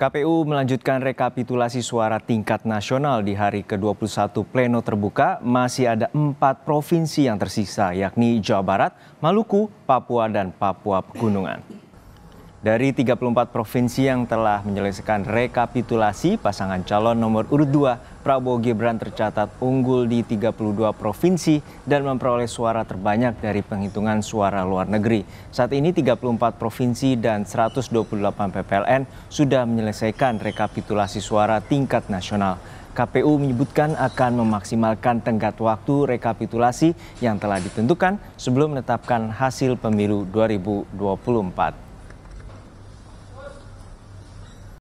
KPU melanjutkan rekapitulasi suara tingkat nasional di hari ke-21 pleno terbuka. Masih ada empat provinsi yang tersisa, yakni Jawa Barat, Maluku, Papua, dan Papua Pegunungan. Dari 34 provinsi yang telah menyelesaikan rekapitulasi, pasangan calon nomor urut 2 Prabowo Gibran tercatat unggul di 32 provinsi dan memperoleh suara terbanyak dari penghitungan suara luar negeri. Saat ini 34 provinsi dan 128 PPLN sudah menyelesaikan rekapitulasi suara tingkat nasional. KPU menyebutkan akan memaksimalkan tenggat waktu rekapitulasi yang telah ditentukan sebelum menetapkan hasil pemilu 2024.